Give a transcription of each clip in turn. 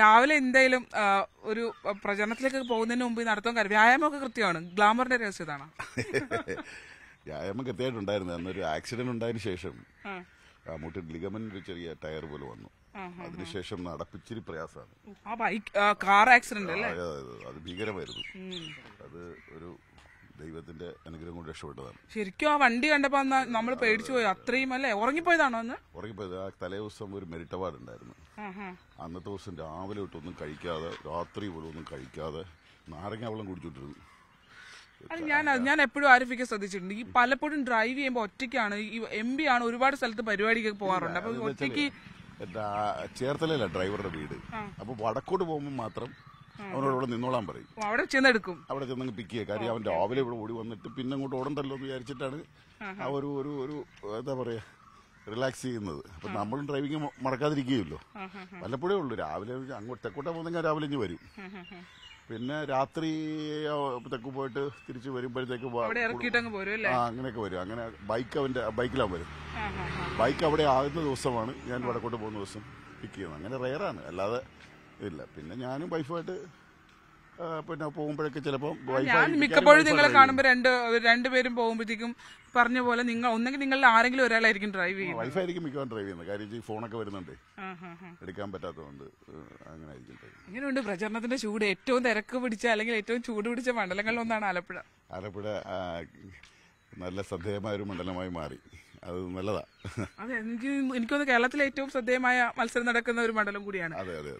രാവിലെ എന്തായാലും ഒരു പ്രചരണത്തിലേക്ക് പോകുന്നതിന് മുമ്പ് കാര്യം വ്യായാമമൊക്കെ കൃത്യമാണ് ഗ്ലാമറിന്റെ രഹസ്യം ഇതാണ് വ്യായാമം കൃത്യമായിട്ടുണ്ടായിരുന്നു അന്നൊരു ആക്സിഡന്റ് ഉണ്ടായതിനു ശേഷം മമ്മൂട്ടി ലിഗമെന്റ് ഒരു ചെറിയ ടയർ പോലെ വന്നു അതിനുശേഷം നടപ്പിച്ചിരി പ്രയാസമാണ് കാർ ആക്സിഡന്റ് അത് ഭീകരമായിരുന്നു അത് ഒരു ദൈവത്തിന്റെ അനുഗ്രഹം കൊണ്ട് രക്ഷപ്പെട്ടതാണ് ശരിക്കും ആ വണ്ടി കണ്ടപ്പോ നമ്മൾ പേടിച്ചു പോയി അത്രയും അല്ലേ ഉറങ്ങിപ്പോയതാണോ അന്ന് ഉറങ്ങിപ്പോയത് ആ തലേ ദിവസം ഒരു മെരിറ്റ് അവാർഡ് ഉണ്ടായിരുന്നു അന്നത്തെ ദിവസം രാവിലെ തൊട്ടൊന്നും കഴിക്കാതെ രാത്രി പോലും ഒന്നും കഴിക്കാതെ നാരങ്ങ വെള്ളം കുടിച്ചോണ്ടിരുന്നു ഞാൻ ഞാൻ എപ്പോഴും ആരോപിക്കാൻ ശ്രദ്ധിച്ചിട്ടുണ്ട് ഈ പലപ്പോഴും ഡ്രൈവ് ചെയ്യുമ്പോൾ ഒറ്റയ്ക്കാണ് ഈ എം പി ആണ് ഒരുപാട് സ്ഥലത്ത് പരിപാടിക്കൊക്കെ പോകാറുണ്ട് അപ്പൊ ഒറ്റയ്ക്ക് ചേർത്തലല്ല ഡ്രൈവറുടെ വീട് അപ്പൊ വടക്കോട്ട് പോകുമ്പോൾ മാത്രം അവനോട് ഇവിടെ നിന്നോളാൻ പറയും അവിടെ ചെന്നെടുക്കും അവിടെ ചെന്ന് പിക്ക് കാര്യം അവൻ രാവിലെ ഇവിടെ ഓടി വന്നിട്ട് പിന്നെ അങ്ങോട്ട് ഓടണ്ടല്ലോ എന്ന് വിചാരിച്ചിട്ടാണ് ആ ഒരു ഒരു ഒരു എന്താ പറയാ റിലാക്സ് ചെയ്യുന്നത് അപ്പൊ നമ്മളും ഡ്രൈവിംഗ് മറക്കാതിരിക്കുകയല്ലോ വല്ലപ്പോഴേ ഉള്ളൂ രാവിലെ അങ്ങോട്ട് തെക്കോട്ടാ പോകുന്നെങ്കിൽ രാവിലെ ഇഞ്ഞ് വരും പിന്നെ രാത്രി തെക്ക് പോയിട്ട് തിരിച്ചു വരുമ്പോഴത്തേക്ക് ആ അങ്ങനെയൊക്കെ വരും അങ്ങനെ ബൈക്ക് അവന്റെ ബൈക്കിലാവും വരും ബൈക്ക് അവിടെ ആകുന്ന ദിവസമാണ് ഞാൻ വടക്കോട്ട് പോകുന്ന ദിവസം പിക്ക് ചെയ്യുന്നത് അങ്ങനെ റയറാണ് അല്ലാതെ ഇല്ല പിന്നെ ഞാനും വൈഫുമായിട്ട് പിന്നെ പോകുമ്പോഴൊക്കെ ചിലപ്പോൾ ഞാൻ മിക്കപ്പോഴും നിങ്ങളെ കാണുമ്പോൾ രണ്ട് രണ്ടുപേരും പോകുമ്പോഴത്തേക്കും പറഞ്ഞ പോലെ നിങ്ങൾ ഒന്നെങ്കിൽ നിങ്ങളുടെ ആരെങ്കിലും ഒരാളായിരിക്കും ഡ്രൈവ് ചെയ്യുന്നത് വൈഫായിരിക്കും മിക്കവാറും ഡ്രൈവ് ചെയ്യുന്നത് കാര്യം ഫോണൊക്കെ വരുന്നുണ്ട് എടുക്കാൻ പറ്റാത്തതുകൊണ്ട് അങ്ങനെ ആയിരിക്കും ഇങ്ങനെയുണ്ട് പ്രചരണത്തിന്റെ ചൂട് ഏറ്റവും തിരക്ക് പിടിച്ച അല്ലെങ്കിൽ ഏറ്റവും ചൂട് പിടിച്ച ഒന്നാണ് ആലപ്പുഴ ആലപ്പുഴ നല്ല ശ്രദ്ധേയമായ ഒരു മണ്ഡലമായി മാറി അത് നല്ലതാണ് അതെ എനിക്ക് എനിക്കൊന്ന് കേരളത്തിലെ ഏറ്റവും ശ്രദ്ധേയമായ മത്സരം നടക്കുന്ന ഒരു മണ്ഡലം കൂടിയാണ്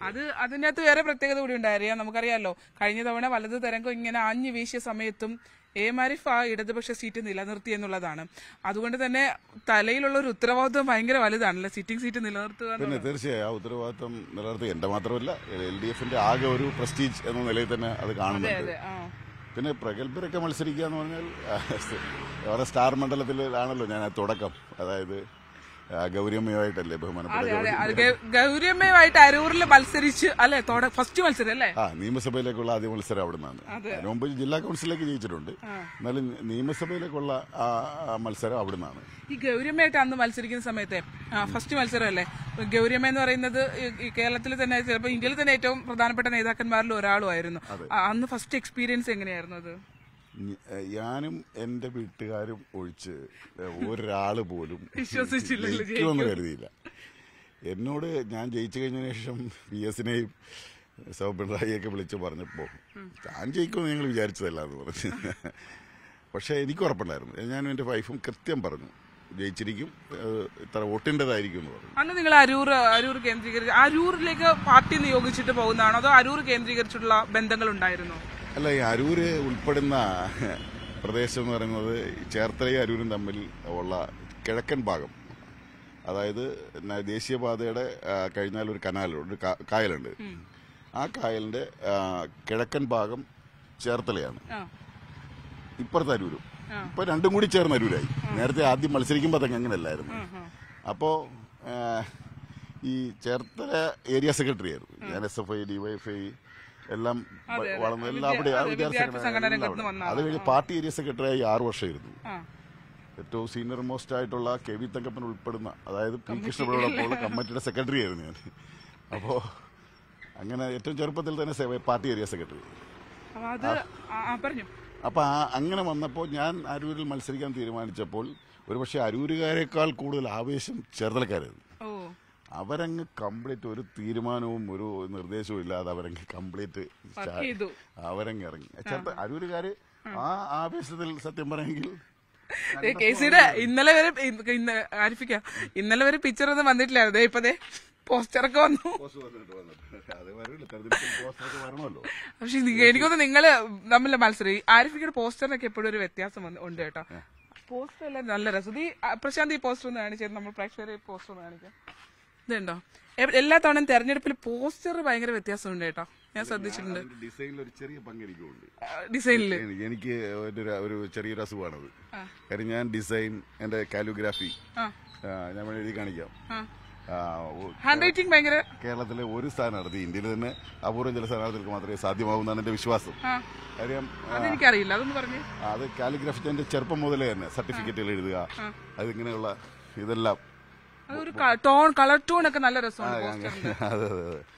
അത് അതിനകത്ത് വേറെ പ്രത്യേകത കൂടി ഉണ്ടായിരിക്കാം നമുക്കറിയാലോ കഴിഞ്ഞ തവണ വലത് തരംഗം ഇങ്ങനെ ആഞ്ഞു വീശിയ സമയത്തും എ മാരിഫ് ആ ഇടതുപക്ഷ സീറ്റ് നിലനിർത്തി എന്നുള്ളതാണ് അതുകൊണ്ട് തന്നെ തലയിലുള്ള ഒരു ഉത്തരവാദിത്വം ഭയങ്കര വലുതാണല്ലോ സിറ്റിംഗ് സീറ്റ് നിലനിർത്തുക പിന്നെ തീർച്ചയായും ആ ഉത്തരവാദിത്വം നിലനിർത്തി എന്റെ മാത്രമല്ല എൽ ഡി എഫിന്റെ ആകെ ഒരു പ്രസ്റ്റീജ് എന്ന നിലയിൽ തന്നെ അത് കാണുന്നുണ്ട് പിന്നെ പ്രഗത്ഭരൊക്കെ മത്സരിക്കുക എന്ന് പറഞ്ഞാൽ അവരുടെ സ്റ്റാർ മണ്ഡലത്തിലാണല്ലോ ഞാൻ തുടക്കം അതായത് ഗൗരിയമ്മയുമായിട്ടല്ലേ ബഹുമാനപ്പെട്ട ഗൗരവമയമായിട്ട് അരൂരിൽ മത്സരിച്ച് അല്ലെ ഫസ്റ്റ് മത്സരം അല്ലേ ആ നിയമസഭയിലേക്കുള്ള ആദ്യ മത്സരം അവിടെ നിന്നാണ് അതിനു മുമ്പ് ജില്ലാ കൗൺസിലേക്ക് ജയിച്ചിട്ടുണ്ട് എന്നാലും നിയമസഭയിലേക്കുള്ള ആ മത്സരം അവിടെ നിന്നാണ് ഈ ഗൗരിയമ്മയായിട്ട് അന്ന് മത്സരിക്കുന്ന സമയത്തെ ഫസ്റ്റ് മത്സരം അല്ലേ ഗൗരിയമ്മ എന്ന് പറയുന്നത് കേരളത്തിൽ തന്നെ ചിലപ്പോൾ ഇന്ത്യയിൽ തന്നെ ഏറ്റവും പ്രധാനപ്പെട്ട നേതാക്കന്മാരിൽ ഒരാളുമായിരുന്നു അന്ന് ഫസ്റ്റ് എക്സ്പീരിയൻസ് എങ്ങനെയായിരുന്നു അത് ഞാനും എന്റെ വീട്ടുകാരും ഒഴിച്ച് ഒരാള് പോലും വിശ്വസിച്ചില്ലെന്ന് കരുതിയില്ല എന്നോട് ഞാൻ ജയിച്ചു കഴിഞ്ഞതിന് ശേഷം വി എസിനെയും സൗ പിണറായിയൊക്കെ വിളിച്ച് പറഞ്ഞപ്പോ താൻ ജയിക്കുമെന്ന് ഞങ്ങൾ വിചാരിച്ചതല്ല എന്ന് പറഞ്ഞു പക്ഷേ എനിക്ക് ഉറപ്പുണ്ടായിരുന്നു ഞാനും എന്റെ വൈഫും കൃത്യം പറഞ്ഞു ജയിച്ചിരിക്കും ഇത്ര വോട്ടിൻ്റെതായിരിക്കും എന്ന് പറഞ്ഞു അന്ന് നിങ്ങൾ അരൂർ അരൂർ കേന്ദ്രീകരിച്ച് അരൂരിലേക്ക് പാർട്ടി നിയോഗിച്ചിട്ട് പോകുന്നതാണോ അതോ അരൂർ കേന്ദ്രീകരിച്ചിട്ടുള്ള ബന്ധങ്ങൾ ഉണ്ടായിരുന്നോ അല്ല ഈ അരൂര് ഉൾപ്പെടുന്ന പ്രദേശം എന്ന് പറയുന്നത് ചേർത്തലയും അരൂരും തമ്മിൽ ഉള്ള കിഴക്കൻ ഭാഗം അതായത് ദേശീയപാതയുടെ കഴിഞ്ഞാൽ ഒരു കനാലുണ്ട് കായലുണ്ട് ആ കായലിന്റെ കിഴക്കൻ ഭാഗം ചേർത്തലയാണ് ഇപ്പുറത്തെ അരൂരും ഇപ്പൊ രണ്ടും കൂടി ചേർന്ന് അരൂരായി നേരത്തെ ആദ്യം മത്സരിക്കുമ്പോൾ അങ്ങനെ അങ്ങനെയല്ലായിരുന്നു അപ്പോ ഈ ചേർത്തല ഏരിയ സെക്രട്ടറി ആയിരുന്നു ഞാൻ S F I DYF I എല്ലാം വളർന്നത് എല്ലാം അവിടെ അത് കഴിഞ്ഞ് പാർട്ടി ഏരിയ ആയി ആറു വർഷമായിരുന്നു ഏറ്റവും സീനിയർ മോസ്റ്റ് ആയിട്ടുള്ള കെ വി തങ്കപ്പൻ ഉൾപ്പെടുന്ന അതായത് പി കൃഷ്ണപിള്ളയോടൊപ്പം കമ്മിറ്റിയുടെ സെക്രട്ടറി ആയിരുന്നു ഞാൻ അപ്പോ അങ്ങനെ ഏറ്റവും ചെറുപ്പത്തിൽ തന്നെ പാർട്ടി ഏരിയ സെക്രട്ടറി അപ്പൊ അങ്ങനെ വന്നപ്പോൾ ഞാൻ അരൂരിൽ മത്സരിക്കാൻ തീരുമാനിച്ചപ്പോൾ ഒരുപക്ഷെ അരൂരുകാരെക്കാൾ കൂടുതൽ ആവേശം ചെറുതലക്കാരായിരുന്നു അവരങ്ങ് കംപ്ലീറ്റ് ഒരു തീരുമാനവും ഒരു നിർദ്ദേശവും ഇല്ലാതെ അവരങ്ങ് കംപ്ലീറ്റ് അവരങ്ങ് ഇറങ്ങി ചേർത്ത് അരൂരുകാര് ആ ആവേശത്തിൽ സത്യം പറയുമെങ്കിൽ കേസിയുടെ ഇന്നലെ വരെ ആരിഫിക്ക ഇന്നലെ വരെ പിക്ചർ ഒന്നും വന്നിട്ടില്ലായിരുന്നു ഇപ്പതേ പോസ്റ്ററൊക്കെ വന്നു പക്ഷെ എനിക്കൊന്നും നിങ്ങള് തമ്മിലെ മത്സരം ആരിഫിക്കയുടെ പോസ്റ്ററിനൊക്കെ എപ്പോഴും ഒരു വ്യത്യാസം ഉണ്ട് കേട്ടോ പോസ്റ്റർ എല്ലാം നല്ല രസം ഈ പ്രശാന്ത് ഈ പോസ്റ്റർ ഒന്ന് കാണിച്ചു നമ്മൾ പ്രേക്ഷകരെ പോസ്റ്റർ ഒന്ന് കാണിക്കാം ഇതുണ്ടോ എല്ലാ തവണ തെരഞ്ഞെടുപ്പിൽ പോസ്റ്റർ ഭയങ്കര വ്യത്യാസമുണ്ട് കേട്ടോ ഞാൻ ശ്രദ്ധിച്ചിട്ടുണ്ട് ഡിസൈനിൽ ഒരു ചെറിയ പങ്കെനിക്കുണ്ട് ഡിസൈനിൽ എനിക്ക് ഒരു ചെറിയൊരു അസുഖമാണത് കാര്യം ഞാൻ ഡിസൈൻ എന്റെ കാലിഗ്രാഫി ഞാൻ എഴുതി കാണിക്കാം ഹാൻഡ് റൈറ്റിംഗ് ഭയങ്കര കേരളത്തിലെ ഒരു സ്ഥാനാർത്ഥി ഇന്ത്യയിൽ തന്നെ അപൂർവം ചില സ്ഥാനാർത്ഥികൾക്ക് മാത്രമേ സാധ്യമാകുന്നാണ് എന്റെ വിശ്വാസം കാര്യം പറഞ്ഞു അത് കാലിഗ്രാഫി എന്റെ ചെറുപ്പം മുതലേ തന്നെ സർട്ടിഫിക്കറ്റുകൾ എഴുതുക അതിങ്ങനെയുള്ള ഇതെല്ലാം അതൊരു ടോൺ കളർ ടോൺ ഒക്കെ നല്ല രസമാണ് അതെ അതെ അതെ